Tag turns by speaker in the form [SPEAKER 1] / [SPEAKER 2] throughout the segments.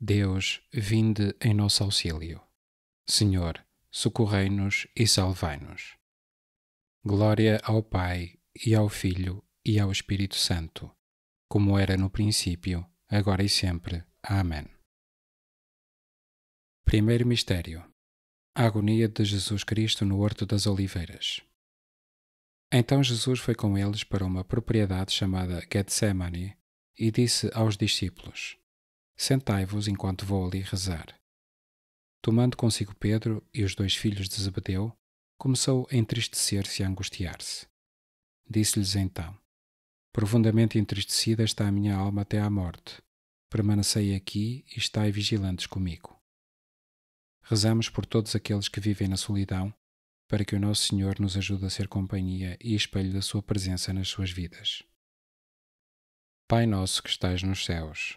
[SPEAKER 1] Deus, vinde em nosso auxílio. Senhor, socorrei-nos e salvai-nos. Glória ao Pai, e ao Filho, e ao Espírito Santo, como era no princípio, agora e sempre. Amém. Primeiro Mistério A Agonia de Jesus Cristo no Horto das Oliveiras. Então Jesus foi com eles para uma propriedade chamada Getsemane e disse aos discípulos: Sentai-vos enquanto vou ali rezar. Tomando consigo Pedro e os dois filhos de Zebedeu, começou a entristecer-se e a angustiar-se. Disse-lhes então: Profundamente entristecida está a minha alma até à morte. Permanecei aqui e estai vigilantes comigo. Rezamos por todos aqueles que vivem na solidão, para que o nosso Senhor nos ajude a ser companhia e espelho da sua presença nas suas vidas. Pai nosso que estais nos céus,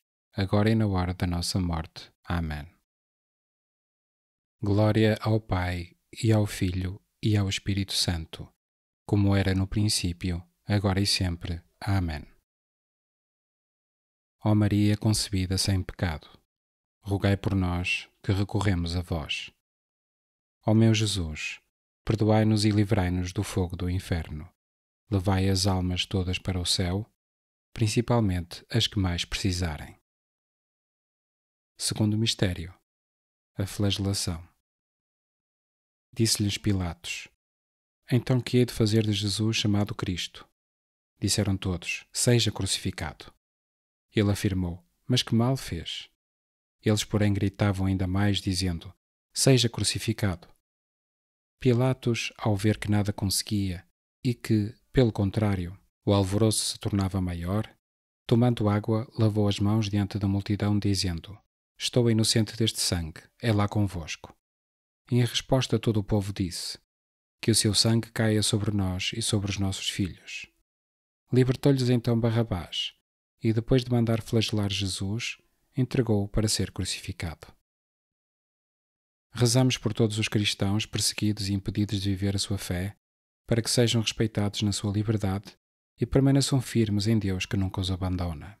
[SPEAKER 1] agora e na hora da nossa morte. Amém. Glória ao Pai, e ao Filho, e ao Espírito Santo, como era no princípio, agora e sempre. Amém. Ó Maria concebida sem pecado, rogai por nós que recorremos a vós. Ó meu Jesus, perdoai-nos e livrai-nos do fogo do inferno. Levai as almas todas para o céu, principalmente as que mais precisarem. Segundo mistério, a flagelação. Disse-lhes Pilatos: Então que hei de fazer de Jesus chamado Cristo? Disseram todos: Seja crucificado. Ele afirmou: Mas que mal fez? Eles, porém, gritavam ainda mais, dizendo: Seja crucificado. Pilatos, ao ver que nada conseguia e que, pelo contrário, o alvoroço se tornava maior, tomando água, lavou as mãos diante da multidão, dizendo: Estou inocente deste sangue, é lá convosco. Em resposta, todo o povo disse: Que o seu sangue caia sobre nós e sobre os nossos filhos. Libertou-lhes então Barrabás, e depois de mandar flagelar Jesus, entregou-o para ser crucificado. Rezamos por todos os cristãos perseguidos e impedidos de viver a sua fé, para que sejam respeitados na sua liberdade e permaneçam firmes em Deus que nunca os abandona.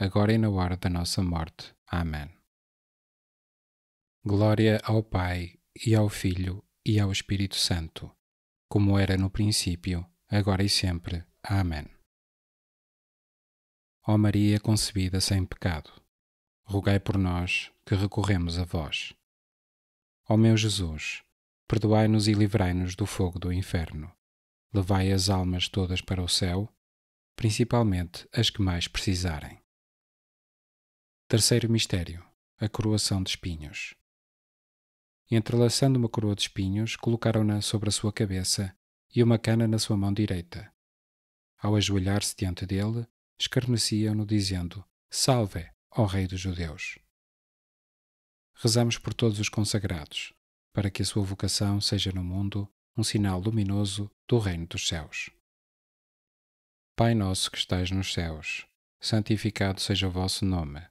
[SPEAKER 1] agora e na hora da nossa morte. Amém. Glória ao Pai, e ao Filho, e ao Espírito Santo, como era no princípio, agora e sempre. Amém. Ó Maria concebida sem pecado, rogai por nós que recorremos a vós. Ó meu Jesus, perdoai-nos e livrai-nos do fogo do inferno. Levai as almas todas para o céu, principalmente as que mais precisarem. Terceiro mistério: a coroação de espinhos. Entrelaçando uma coroa de espinhos, colocaram-na sobre a sua cabeça e uma cana na sua mão direita. Ao ajoelhar-se diante dele, escarneciam-no, dizendo: Salve, ó Rei dos Judeus! Rezamos por todos os consagrados, para que a sua vocação seja no mundo um sinal luminoso do Reino dos Céus. Pai nosso que estais nos céus, santificado seja o vosso nome.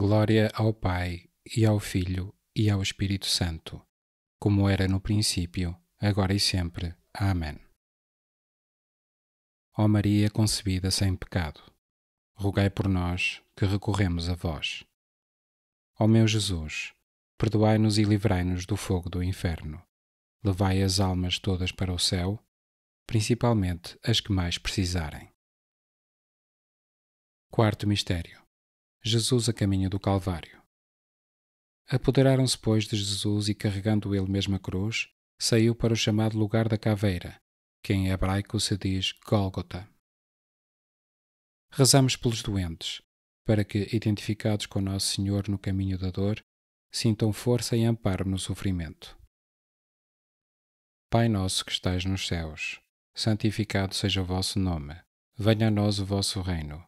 [SPEAKER 1] Glória ao Pai, e ao Filho, e ao Espírito Santo, como era no princípio, agora e sempre. Amém. Ó Maria concebida sem pecado, rogai por nós que recorremos a vós. Ó meu Jesus, perdoai-nos e livrai-nos do fogo do inferno. Levai as almas todas para o céu, principalmente as que mais precisarem. Quarto mistério Jesus a caminho do Calvário. Apoderaram-se, pois, de Jesus e, carregando ele mesmo a cruz, saiu para o chamado lugar da caveira, que em hebraico se diz Gólgota. Rezamos pelos doentes, para que, identificados com Nosso Senhor no caminho da dor, sintam força e amparo no sofrimento. Pai nosso que estais nos céus, santificado seja o vosso nome. Venha a nós o vosso reino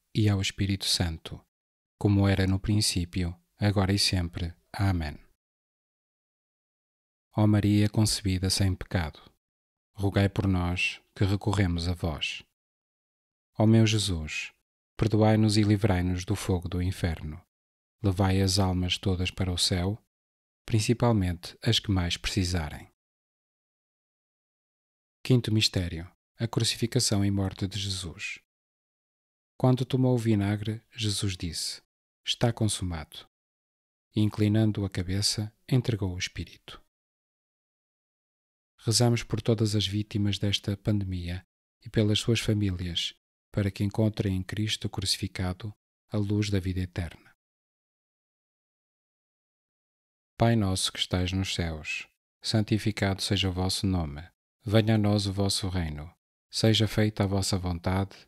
[SPEAKER 1] e ao Espírito Santo, como era no princípio, agora e sempre. Amém. Ó Maria concebida sem pecado, rogai por nós que recorremos a vós. Ó meu Jesus, perdoai-nos e livrai-nos do fogo do inferno. Levai as almas todas para o céu, principalmente as que mais precisarem. Quinto mistério: a crucificação e morte de Jesus. Quando tomou o vinagre, Jesus disse: Está consumado. E, inclinando a cabeça, entregou o Espírito. Rezamos por todas as vítimas desta pandemia e pelas suas famílias, para que encontrem em Cristo crucificado a luz da vida eterna. Pai nosso que estais nos céus, santificado seja o vosso nome. Venha a nós o vosso reino. Seja feita a vossa vontade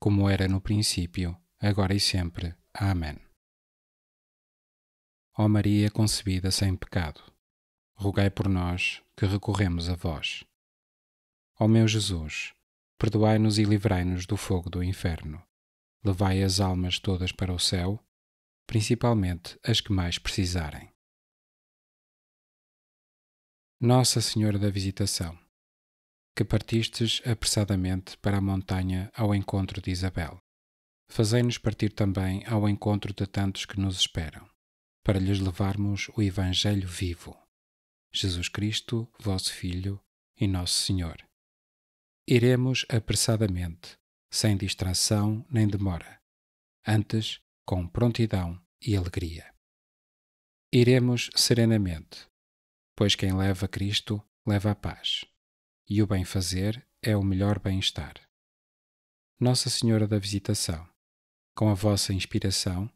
[SPEAKER 1] como era no princípio, agora e sempre. Amém. Ó Maria concebida sem pecado, rogai por nós que recorremos a vós. Ó meu Jesus, perdoai-nos e livrai-nos do fogo do inferno. Levai as almas todas para o céu, principalmente as que mais precisarem. Nossa Senhora da Visitação que partistes apressadamente para a montanha ao encontro de Isabel. Fazei-nos partir também ao encontro de tantos que nos esperam, para lhes levarmos o Evangelho vivo. Jesus Cristo, vosso Filho e nosso Senhor. Iremos apressadamente, sem distração nem demora, antes com prontidão e alegria. Iremos serenamente, pois quem leva Cristo leva a paz e o bem-fazer é o melhor bem-estar. Nossa Senhora da Visitação, com a vossa inspiração,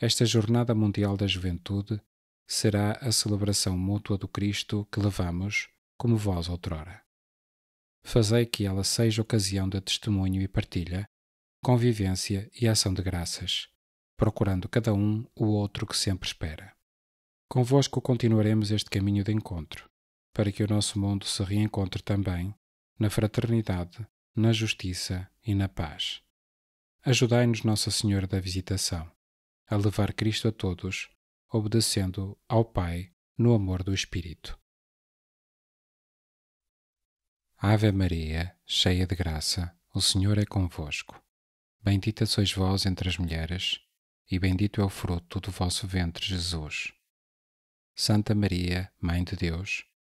[SPEAKER 1] esta Jornada Mundial da Juventude será a celebração mútua do Cristo que levamos, como vós outrora. Fazei que ela seja ocasião de testemunho e partilha, convivência e ação de graças, procurando cada um o outro que sempre espera. Convosco continuaremos este caminho de encontro para que o nosso mundo se reencontre também na fraternidade, na justiça e na paz. Ajudai-nos, Nossa Senhora da Visitação, a levar Cristo a todos, obedecendo ao Pai no amor do Espírito. Ave Maria, cheia de graça, o Senhor é convosco. Bendita sois vós entre as mulheres, e bendito é o fruto do vosso ventre, Jesus. Santa Maria, Mãe de Deus,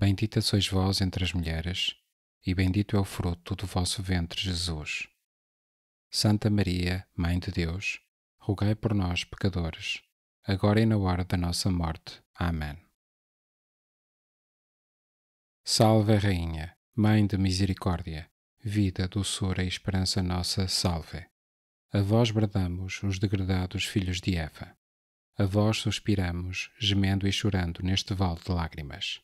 [SPEAKER 1] Bendita sois vós entre as mulheres, e bendito é o fruto do vosso ventre, Jesus. Santa Maria, Mãe de Deus, rogai por nós, pecadores, agora e na hora da nossa morte. Amém. Salve, Rainha, Mãe de Misericórdia, vida, doçura e esperança nossa, salve. A vós bradamos, os degradados filhos de Eva. A vós suspiramos, gemendo e chorando neste vale de lágrimas.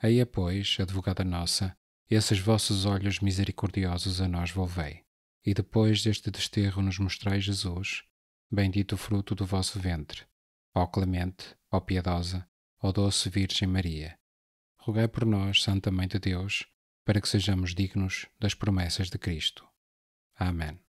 [SPEAKER 1] Aí pois, advogada nossa, esses vossos olhos misericordiosos a nós volvei. E depois deste desterro nos mostrai Jesus, bendito o fruto do vosso ventre. Ó clemente, ó piedosa, ó doce Virgem Maria. Rogai por nós, Santa Mãe de Deus, para que sejamos dignos das promessas de Cristo. Amém.